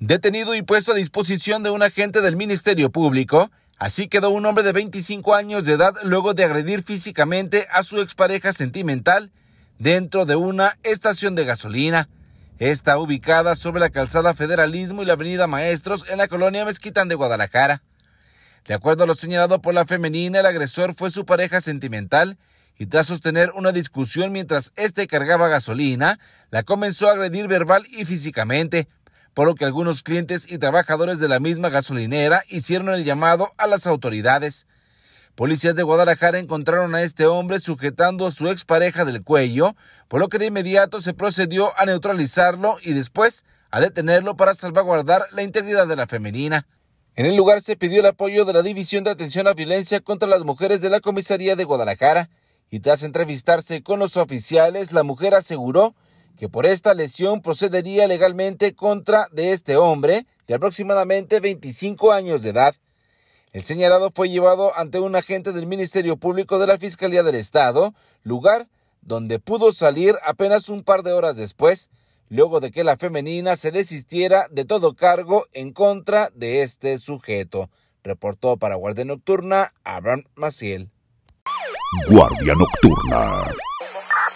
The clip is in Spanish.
detenido y puesto a disposición de un agente del Ministerio Público. Así quedó un hombre de 25 años de edad luego de agredir físicamente a su expareja sentimental dentro de una estación de gasolina. Está ubicada sobre la calzada Federalismo y la avenida Maestros en la colonia Mezquitán de Guadalajara. De acuerdo a lo señalado por la femenina, el agresor fue su pareja sentimental y tras sostener una discusión mientras éste cargaba gasolina, la comenzó a agredir verbal y físicamente por lo que algunos clientes y trabajadores de la misma gasolinera hicieron el llamado a las autoridades. Policías de Guadalajara encontraron a este hombre sujetando a su expareja del cuello, por lo que de inmediato se procedió a neutralizarlo y después a detenerlo para salvaguardar la integridad de la femenina. En el lugar se pidió el apoyo de la División de Atención a Violencia contra las Mujeres de la Comisaría de Guadalajara y tras entrevistarse con los oficiales, la mujer aseguró que por esta lesión procedería legalmente contra de este hombre de aproximadamente 25 años de edad. El señalado fue llevado ante un agente del Ministerio Público de la Fiscalía del Estado, lugar donde pudo salir apenas un par de horas después, luego de que la femenina se desistiera de todo cargo en contra de este sujeto, reportó para Guardia Nocturna Abraham Maciel. Guardia Nocturna.